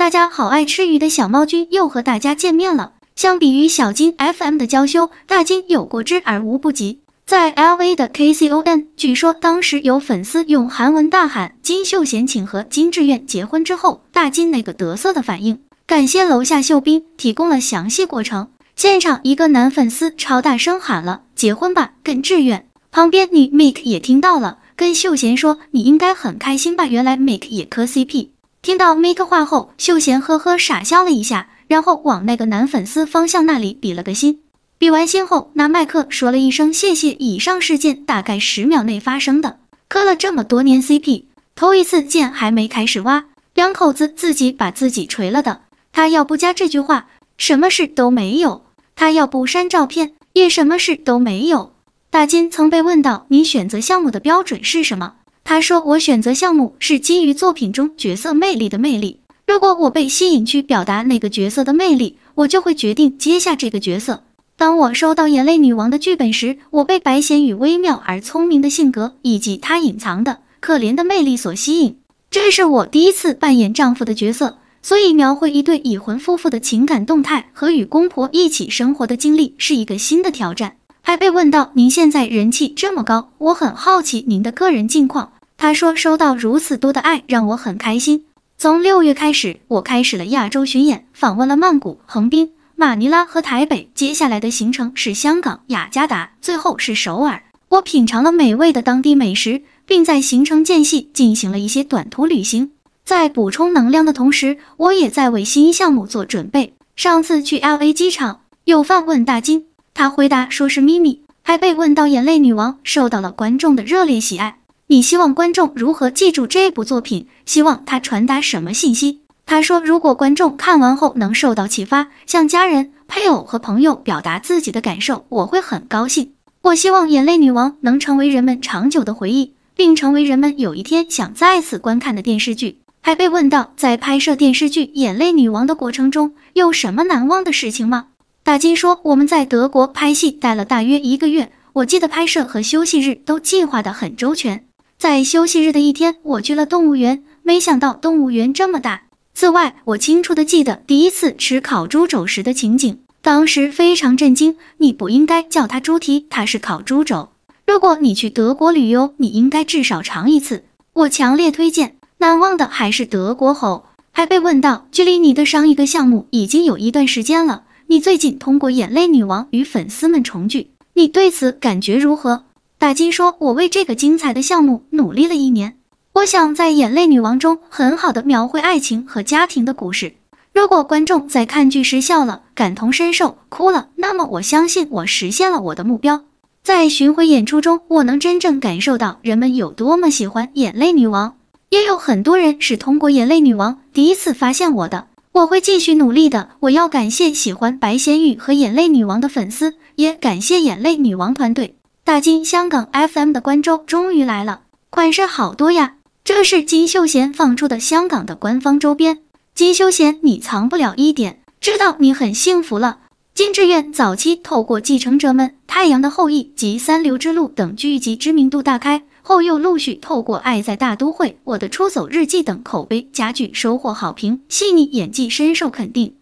大家好，爱吃鱼的小猫君又和大家见面了。相比于小金 FM 的娇羞，大金有过之而无不及。在 LA 的 KCON，据说当时有粉丝用韩文大喊“金秀贤请和金志愿结婚”之后，大金那个得瑟的反应。感谢楼下秀斌提供了详细过程。现场一个男粉丝超大声喊了“结婚吧，跟志愿”，旁边女 m c k e 也听到了，跟秀贤说：“你应该很开心吧？”原来 m c k e 也磕 CP。听到 Make 话后，秀贤呵呵傻笑了一下，然后往那个男粉丝方向那里比了个心。比完心后，那麦克说了一声谢谢。以上事件大概十秒内发生的。磕了这么多年 CP，头一次见还没开始挖，两口子自己把自己锤了的。他要不加这句话，什么事都没有；他要不删照片，也什么事都没有。大金曾被问到，你选择项目的标准是什么？他说：“我选择项目是基于作品中角色魅力的魅力。如果我被吸引去表达那个角色的魅力，我就会决定接下这个角色。当我收到《眼泪女王》的剧本时，我被白贤宇微妙而聪明的性格以及他隐藏的可怜的魅力所吸引。这是我第一次扮演丈夫的角色，所以描绘一对已婚夫妇的情感动态和与公婆一起生活的经历是一个新的挑战。”还被问到：“您现在人气这么高，我很好奇您的个人近况。”他说：“收到如此多的爱，让我很开心。从六月开始，我开始了亚洲巡演，访问了曼谷、横滨、马尼拉和台北。接下来的行程是香港、雅加达，最后是首尔。我品尝了美味的当地美食，并在行程间隙进行了一些短途旅行，在补充能量的同时，我也在为新项目做准备。”上次去 L A 机场，又犯问大金。他回答说是秘密，还被问到《眼泪女王》受到了观众的热烈喜爱。你希望观众如何记住这部作品？希望它传达什么信息？他说，如果观众看完后能受到启发，向家人、配偶和朋友表达自己的感受，我会很高兴。我希望《眼泪女王》能成为人们长久的回忆，并成为人们有一天想再次观看的电视剧。还被问到在拍摄电视剧《眼泪女王》的过程中有什么难忘的事情吗？大金说：“我们在德国拍戏，待了大约一个月。我记得拍摄和休息日都计划得很周全。在休息日的一天，我去了动物园，没想到动物园这么大。此外，我清楚地记得第一次吃烤猪肘时的情景，当时非常震惊。你不应该叫它猪蹄，它是烤猪肘。如果你去德国旅游，你应该至少尝一次，我强烈推荐。难忘的还是德国后，还被问到，距离你的上一个项目已经有一段时间了。”你最近通过《眼泪女王》与粉丝们重聚，你对此感觉如何？大金说：“我为这个精彩的项目努力了一年。我想在《眼泪女王》中很好的描绘爱情和家庭的故事。如果观众在看剧时笑了，感同身受，哭了，那么我相信我实现了我的目标。在巡回演出中，我能真正感受到人们有多么喜欢《眼泪女王》，也有很多人是通过《眼泪女王》第一次发现我的。”我会继续努力的。我要感谢喜欢白贤宇和眼泪女王的粉丝，也感谢眼泪女王团队。大金香港 FM 的观众终于来了，款式好多呀！这是金秀贤放出的香港的官方周边。金秀贤，你藏不了一点，知道你很幸福了。金志炫早期透过《继承者们》《太阳的后裔》及《三流之路》等剧集知名度大开。后又陆续透过《爱在大都会》《我的出走日记》等口碑佳剧收获好评，细腻演技深受肯定。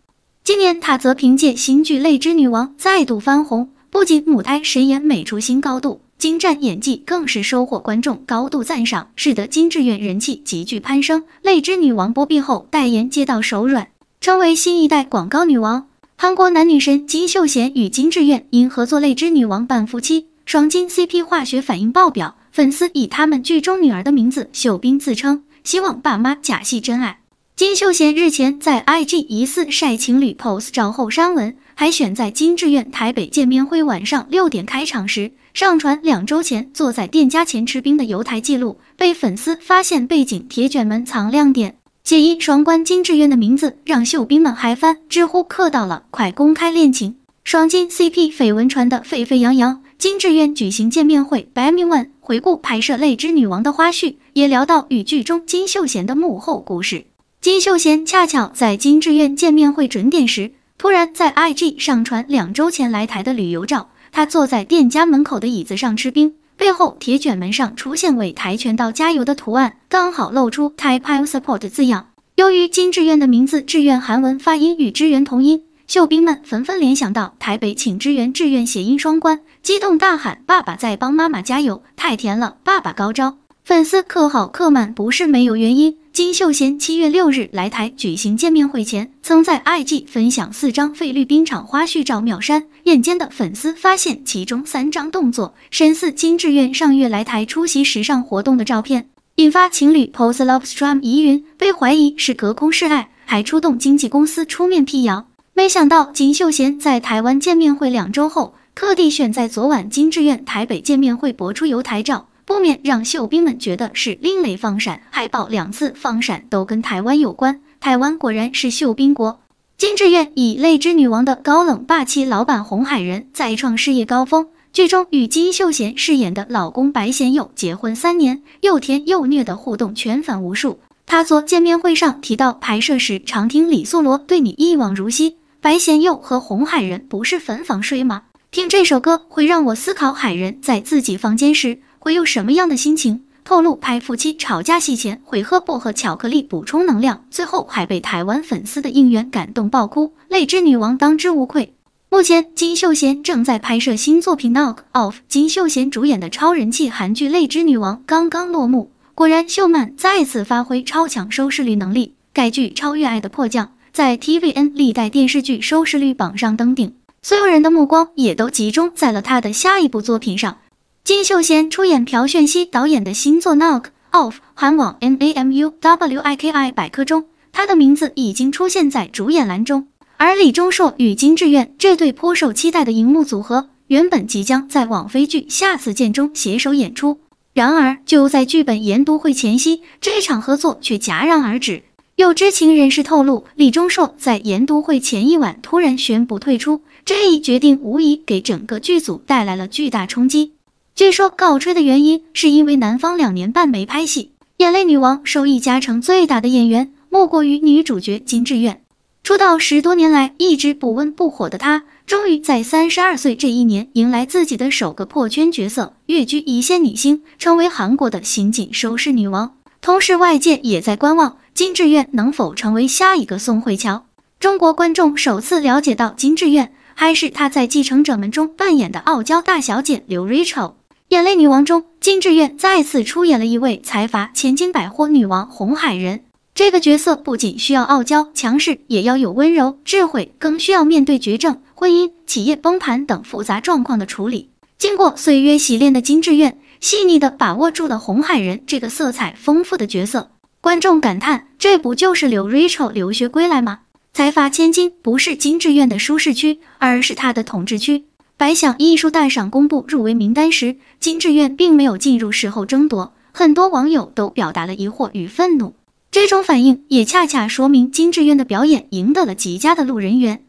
今年她则凭借新剧《泪之女王》再度翻红，不仅母胎神颜美出新高度，精湛演技更是收获观众高度赞赏，使得金智媛人气急剧攀升。《泪之女王》播毕后，代言接到手软，成为新一代广告女王。韩国男女神金秀贤与金智媛因合作《泪之女王》扮夫妻，双金 CP 化学反应爆表。粉丝以他们剧中女儿的名字秀彬自称，希望爸妈假戏真爱。金秀贤日前在 IG 疑似晒情侣 pose 照后删文，还选在金志渊台北见面会晚上六点开场时上传两周前坐在店家前吃冰的游台记录，被粉丝发现背景铁卷门藏亮点，解一双关金志渊的名字让秀彬们嗨翻，直呼刻到了，快公开恋情，双金 CP 绯闻传得沸沸扬扬。金志媛举行见面会，白明文回顾拍摄《泪之女王》的花絮，也聊到与剧中金秀贤的幕后故事。金秀贤恰巧在金志媛见面会准点时，突然在 IG 上传两周前来台的旅游照。他坐在店家门口的椅子上吃冰，背后铁卷门上出现为跆拳道加油的图案，刚好露出 “Taipei Support” 字样。由于金志愿的名字“志愿”韩文发音与支援同音。秀兵们纷纷联想到台北，请支援志愿谐音双关，激动大喊：“爸爸在帮妈妈加油，太甜了！”爸爸高招，粉丝刻好刻满不是没有原因。金秀贤七月六日来台举行见面会前，曾在 IG 分享四张菲律宾场花絮照，秒删。眼尖的粉丝发现其中三张动作神似金志愿上月来台出席时尚活动的照片，引发情侣 Pose Love Strum 疑云，被怀疑是隔空示爱，还出动经纪公司出面辟谣。没想到金秀贤在台湾见面会两周后，特地选在昨晚金志愿台北见面会播出游台照，不免让秀兵们觉得是另类放闪。海报两次放闪都跟台湾有关，台湾果然是秀兵国。金志愿以《泪之女王》的高冷霸气老板红海人再创事业高峰，剧中与金秀贤饰演的老公白贤佑结婚三年，又甜又虐的互动全反无数。他昨见面会上提到，拍摄时常听李素罗对你一往如昔。白贤佑和红海人不是分房睡吗？听这首歌会让我思考海人在自己房间时会有什么样的心情。透露拍夫妻吵架戏前会喝薄荷巧克力补充能量，最后还被台湾粉丝的应援感动爆哭，泪之女王当之无愧。目前金秀贤正在拍摄新作品 Knock Off，金秀贤主演的超人气韩剧《泪之女王》刚刚落幕，果然秀曼再次发挥超强收视率能力，该剧超越《爱的迫降》。在 TVN 历代电视剧收视率榜上登顶，所有人的目光也都集中在了他的下一部作品上。金秀贤出演朴炫熙导演的新作《Knock Off》，韩网 N A M U W I K I 百科中，他的名字已经出现在主演栏中。而李钟硕与金智媛这对颇受期待的荧幕组合，原本即将在网飞剧《下次见》中携手演出，然而就在剧本研读会前夕，这场合作却戛然而止。有知情人士透露，李钟硕在研读会前一晚突然宣布退出，这一决定无疑给整个剧组带来了巨大冲击。据说告吹的原因是因为男方两年半没拍戏。眼泪女王受益加成最大的演员莫过于女主角金智媛。出道十多年来一直不温不火的她，终于在三十二岁这一年迎来自己的首个破圈角色，跃居一线女星，成为韩国的刑警收视女王。同时，外界也在观望。金志愿能否成为下一个宋慧乔？中国观众首次了解到金志愿，还是她在《继承者们》中扮演的傲娇大小姐刘瑞秋，《眼泪女王》中金志愿再次出演了一位财阀千金百货女王红海人。这个角色不仅需要傲娇强势，也要有温柔智慧，更需要面对绝症、婚姻、企业崩盘等复杂状况的处理。经过岁月洗练的金志愿，细腻地把握住了红海人这个色彩丰富的角色。观众感叹：“这不就是刘瑞丑留学归来吗？财阀千金不是金志愿的舒适区，而是他的统治区。”白想艺术大赏公布入围名单时，金志愿并没有进入事后争夺，很多网友都表达了疑惑与愤怒。这种反应也恰恰说明金志愿的表演赢得了极佳的路人缘。